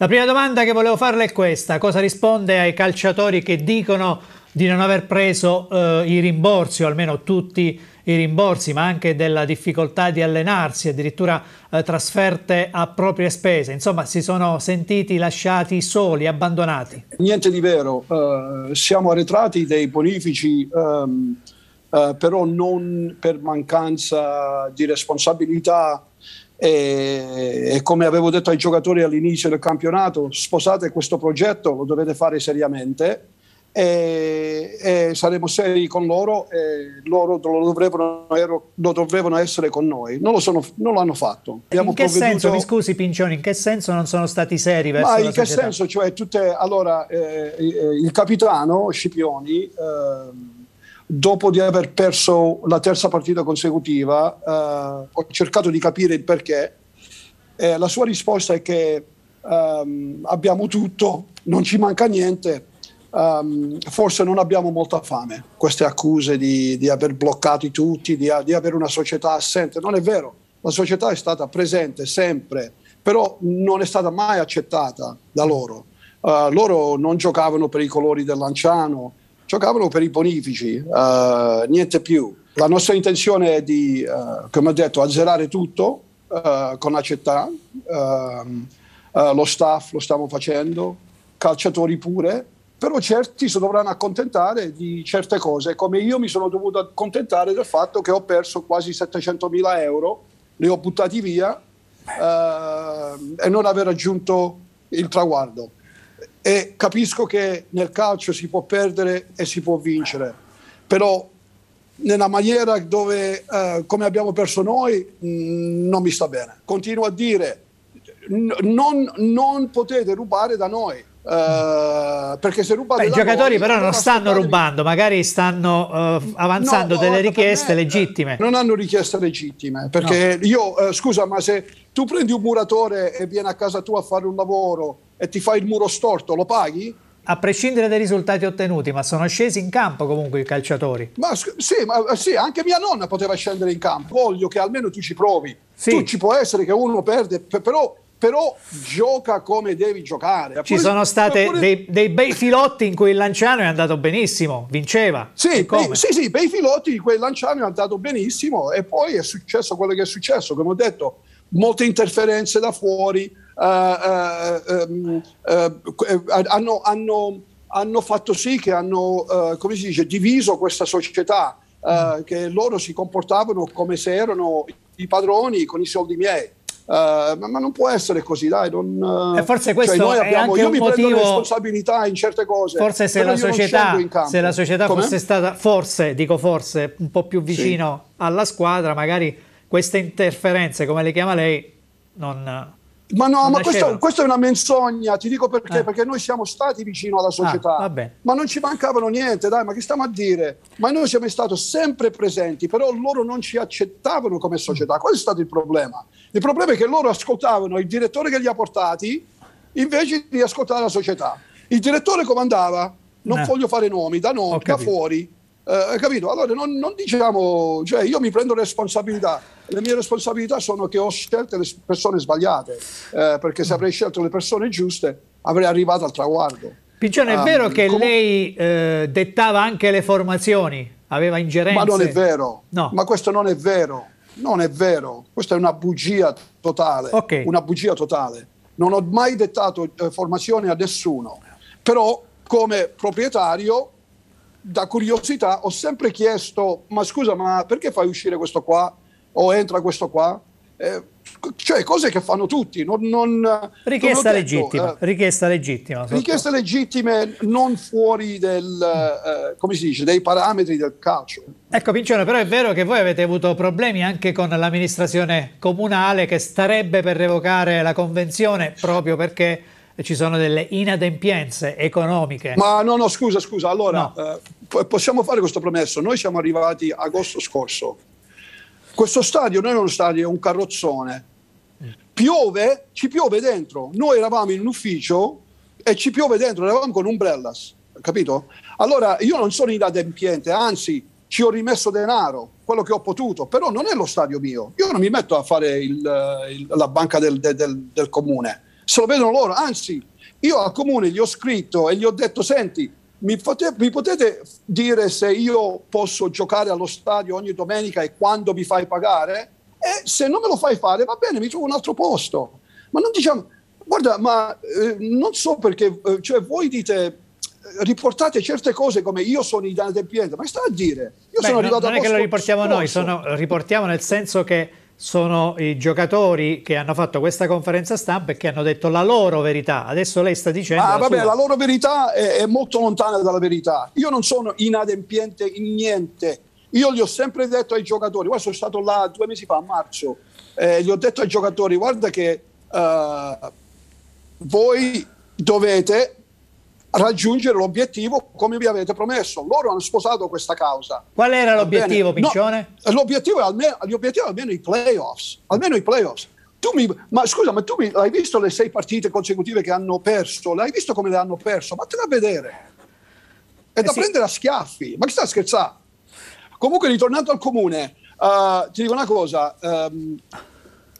La prima domanda che volevo farle è questa, cosa risponde ai calciatori che dicono di non aver preso eh, i rimborsi o almeno tutti i rimborsi ma anche della difficoltà di allenarsi addirittura eh, trasferte a proprie spese insomma si sono sentiti lasciati soli abbandonati niente di vero uh, siamo arretrati dei bonifici um, uh, però non per mancanza di responsabilità e, e, come avevo detto ai giocatori all'inizio del campionato, sposate questo progetto, lo dovete fare seriamente e, e saremo seri con loro e loro lo dovrebbero, lo dovrebbero essere con noi. Non lo, sono, non lo hanno fatto. Abbiamo in che provveduto... senso, mi scusi Pincioni, in che senso non sono stati seri verso Ma in che società? senso? Cioè, tutte, allora, eh, eh il capitano Scipioni... Eh, dopo di aver perso la terza partita consecutiva, eh, ho cercato di capire il perché. Eh, la sua risposta è che um, abbiamo tutto, non ci manca niente, um, forse non abbiamo molta fame. Queste accuse di, di aver bloccato tutti, di, di avere una società assente, non è vero. La società è stata presente sempre, però non è stata mai accettata da loro. Uh, loro non giocavano per i colori del Lanciano, giocavano per i bonifici, uh, niente più. La nostra intenzione è di, uh, come ho detto, azzerare tutto uh, con la città, ehm, lo staff lo stiamo facendo, calciatori pure, però certi si dovranno accontentare di certe cose, come io mi sono dovuto accontentare del fatto che ho perso quasi 700 mila euro, li ho buttati via ehm, e non aver raggiunto il traguardo e capisco che nel calcio si può perdere e si può vincere, però nella maniera dove, eh, come abbiamo perso noi mh, mm, non mi sta bene. Continuo a dire, n- non, non potete rubare da noi, Uh, perché se rubate i giocatori voi, però non stanno rubando magari stanno uh, avanzando no, no, delle richieste me, eh, legittime non hanno richieste legittime perché no. io uh, scusa ma se tu prendi un muratore e vieni a casa tua a fare un lavoro e ti fai il muro storto, lo paghi? A prescindere dai risultati ottenuti, ma sono scesi in campo comunque i calciatori. Ma sì, ma, eh, sì anche mia nonna poteva scendere in campo. Voglio che almeno tu ci provi. Sì. Tu ci può essere che uno perde, però però gioca come devi giocare. Poi, Ci sono stati pure... dei, dei, bei filotti in cui il Lanciano è andato benissimo, vinceva. Sì, come? sì, sì, bei filotti in cui il Lanciano è andato benissimo e poi è successo quello che è successo, come ho detto molte interferenze da fuori, uh, hanno, hanno, hanno, fatto sì che hanno, come si dice, diviso questa società, mm. che loro si comportavano come se erano i padroni con i soldi miei. Uh, ma, ma, non può essere così, dai. Non, e forse cioè, questo cioè abbiamo, è anche un motivo. responsabilità in certe cose. Forse se la società, se la società fosse stata, forse, dico forse, un po' più vicino sì. alla squadra, magari queste interferenze, come le chiama lei, non... Ma no, ma questo, questa è una menzogna, ti dico perché, ah. perché noi siamo stati vicino alla ah, società, ah, ma non ci mancavano niente, dai, ma che stiamo a dire? Ma noi siamo stati sempre presenti, però loro non ci accettavano come società, questo è stato il problema. Il problema è che loro ascoltavano il direttore che li ha portati invece di ascoltare la società. Il direttore comandava, non eh. voglio fare nomi, da, nomi, da fuori, eh, capito? Allora non, non, diciamo, cioè io mi prendo responsabilità. Le mie responsabilità sono che ho scelto le persone sbagliate, eh, perché se avrei scelto le persone giuste avrei arrivato al traguardo. Piccione, è ah, vero che comunque... lei eh, dettava anche le formazioni, aveva ingerenze? Ma non è vero, no. ma questo non è vero, non è vero, questa è una bugia totale, okay. una bugia totale. Non ho mai dettato eh, formazioni a nessuno, però come proprietario da curiosità ho sempre chiesto, ma scusa, ma perché fai uscire questo qua o entra questo qua? Eh, cioè cose che fanno tutti. Non, non, richiesta, detto, legittima, eh, richiesta legittima. Richieste legittime non fuori del, eh, dice, dei parametri del calcio. Ecco Pincione, però è vero che voi avete avuto problemi anche con l'amministrazione comunale che starebbe per revocare la convenzione proprio perché ci sono delle inadempienze economiche. Ma no, no, scusa, scusa, allora no. eh, possiamo fare questo promesso. Noi siamo arrivati agosto scorso. Questo stadio non è uno stadio, è un carrozzone. Mm. Piove, ci piove dentro. Noi eravamo in un ufficio e ci piove dentro, eravamo con umbrellas, capito? Allora io non sono inadempiente, anzi ci ho rimesso denaro, quello che ho potuto, però non è lo stadio mio. Io non mi metto a fare il, eh, il, la banca del, del, del comune se lo vedono loro. Anzi, io al comune gli ho scritto e gli ho detto, senti, mi, pote- mi, potete dire se io posso giocare allo stadio ogni domenica e quando mi fai pagare? E se non me lo fai fare, va bene, mi trovo un altro posto. Ma non diciamo, guarda, ma eh, non so perché, eh, cioè voi dite eh, riportate certe cose come io sono inadempiente, ma sta a dire? Io Beh, sono arrivato non, non è che lo riportiamo posto. noi, sono, riportiamo nel senso che sono i giocatori che hanno fatto questa conferenza stampa e che hanno detto la loro verità. Adesso lei sta dicendo... Ah, la vabbè, sua. la loro verità è, è, molto lontana dalla verità. Io non sono inadempiente in niente. Io gli ho sempre detto ai giocatori, guarda, sono stato là due mesi fa, a marzo, eh, gli ho detto ai giocatori, guarda che uh, voi dovete raggiungere l'obiettivo come vi avete promesso. Loro hanno sposato questa causa. Qual era l'obiettivo, Piccione? No, l'obiettivo, è almeno, l'obiettivo è almeno i playoffs. Almeno i playoffs. Tu Mi, ma scusa, ma tu mi, hai visto le sei partite consecutive che hanno perso? L'hai visto come le hanno perso? Ma te da vedere. È eh da sì. prendere a schiaffi. Ma chi sta scherzando? Comunque, ritornando al comune, uh, ti dico una cosa. Um,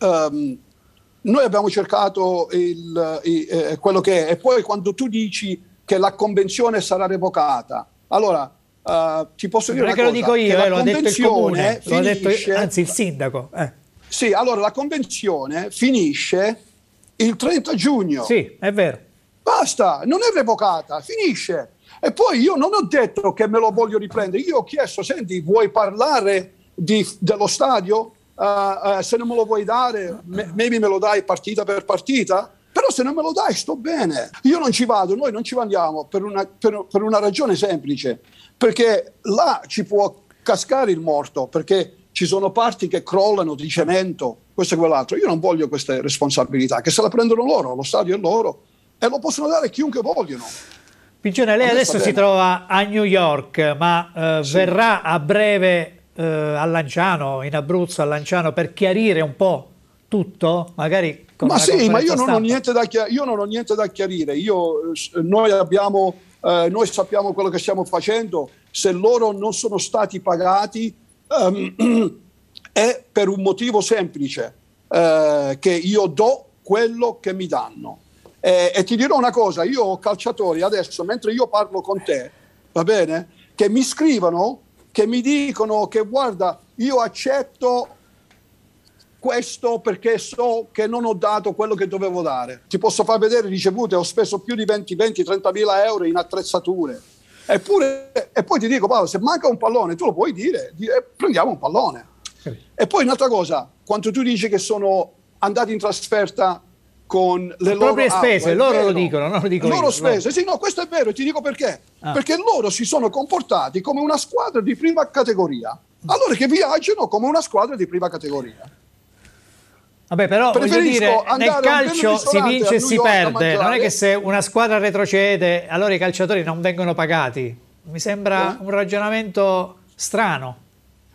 um, noi abbiamo cercato il, il, eh, quello che è. E poi quando tu dici che la convenzione sarà revocata. Allora, uh, ti posso dire... Non è che lo dico io, eh, l'ho detto il comune, finisce, detto anzi il sindaco. Eh. Sì, allora la convenzione finisce il 30 giugno. Sì, è vero. Basta, non è revocata, finisce. E poi io non ho detto che me lo voglio riprendere, io ho chiesto, senti, vuoi parlare di, dello stadio? Uh, uh, se non me lo vuoi dare, me, maybe me lo dai partita per partita? però se non me lo dai sto bene. Io non ci vado, noi non ci andiamo per una, per, per una ragione semplice, perché là ci può cascare il morto, perché ci sono parti che crollano di cemento, questo e quell'altro. Io non voglio queste responsabilità, che se la prendono loro, lo stadio è loro e lo possono dare a chiunque vogliono. Pigione, lei adesso, adesso si trova a New York, ma eh, sì. verrà a breve eh, a Lanciano, in Abruzzo, a Lanciano, per chiarire un po' tutto, magari con Ma sì, ma io non, ho niente da chiarire, io non ho niente da chiarire. Io, noi, abbiamo, eh, noi sappiamo quello che stiamo facendo. Se loro non sono stati pagati ehm, è per un motivo semplice, eh, che io do quello che mi danno. Eh, e ti dirò una cosa, io ho calciatori adesso, mentre io parlo con te, va bene, che mi scrivono, che mi dicono che guarda, io accetto questo perché so che non ho dato quello che dovevo dare. Ti posso far vedere ricevute, ho speso più di 20, 20, 30 mila euro in attrezzature. Eppure, e poi ti dico Paolo, se manca un pallone, tu lo puoi dire, dire eh, prendiamo un pallone. E poi un'altra cosa, quando tu dici che sono andati in trasferta con le, le loro proprie spese, acqua, loro lo dicono, non lo dicono. Loro io, spese, no. sì, no, questo è vero, e ti dico perché. Ah. Perché loro si sono comportati come una squadra di prima categoria. Allora che viaggiano come una squadra di prima categoria. Vabbè, però voglio dire, nel calcio si vince e si perde. Non è che se una squadra retrocede, allora i calciatori non vengono pagati. Mi sembra eh? un ragionamento strano.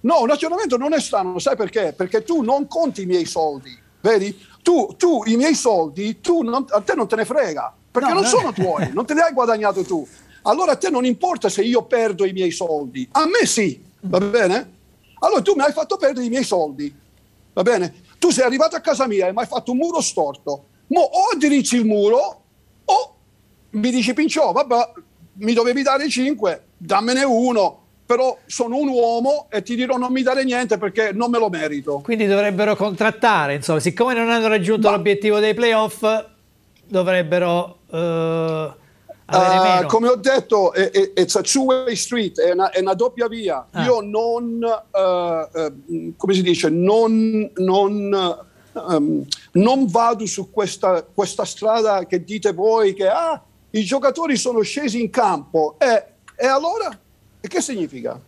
No, un ragionamento non è strano, sai perché? Perché tu non conti i miei soldi, vedi? Tu, tu i miei soldi, non, a te non te ne frega, perché no, non, non sono tuoi, non te li hai guadagnati tu. Allora a te non importa se io perdo i miei soldi, a me sì, va bene? Allora tu mi hai fatto perdere i miei soldi, va bene? tu sei arrivato a casa mia e mi hai fatto un muro storto, mo o dirizzi il muro o mi dici Pinciò, vabbè, mi dovevi dare 5, dammene uno, però sono un uomo e ti dirò non mi dare niente perché non me lo merito. Quindi dovrebbero contrattare, insomma, siccome non hanno raggiunto Ma... l'obiettivo dei playoff, dovrebbero... Eh Uh, come ho detto, è, è, it's a two-way street, è una, è una doppia via. Ah. Io non, uh, uh, come si dice, non, non, um, non vado su questa, questa, strada che dite voi che ah, i giocatori sono scesi in campo. E, e allora? E che significa?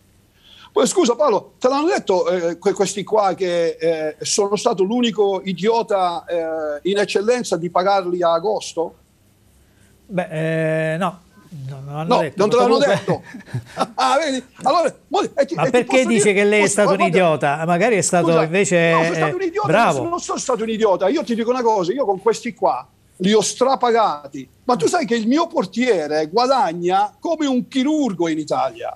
scusa Paolo, te l'hanno detto eh, questi qua che eh, sono stato l'unico idiota eh, in eccellenza di pagarli a agosto? Beh, eh, no. Non, no, detto, non te l'hanno comunque... detto. ah, vedi? Allora, e ti, ma perché dice dire? che lei è stato un idiota? Ah, magari è stato Scusa, invece. No, sono stato un idiota. Bravo. Non sono stato un idiota. Io ti dico una cosa: io con questi qua li ho strapagati. Ma tu sai che il mio portiere guadagna come un chirurgo in Italia.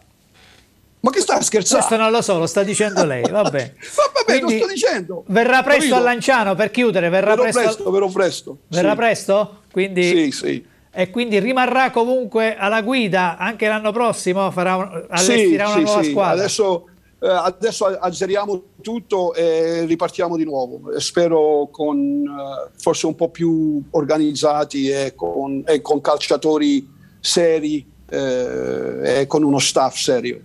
Ma che sta scherzando? Questo non lo so, lo sta dicendo lei. Vabbè, Va bene, lo sto dicendo. Verrà presto capito? a Lanciano per chiudere. Verrà verrò presto, presto, verrò presto. Verrà sì. presto? Quindi... Sì, sì e quindi rimarrà comunque alla guida anche l'anno prossimo, farà, allestirà sì, una sì, nuova sì. squadra. Adesso, eh, adesso azzeriamo tutto e ripartiamo di nuovo. Spero con eh, forse un po' più organizzati e con, e con calciatori seri eh, e con uno staff serio.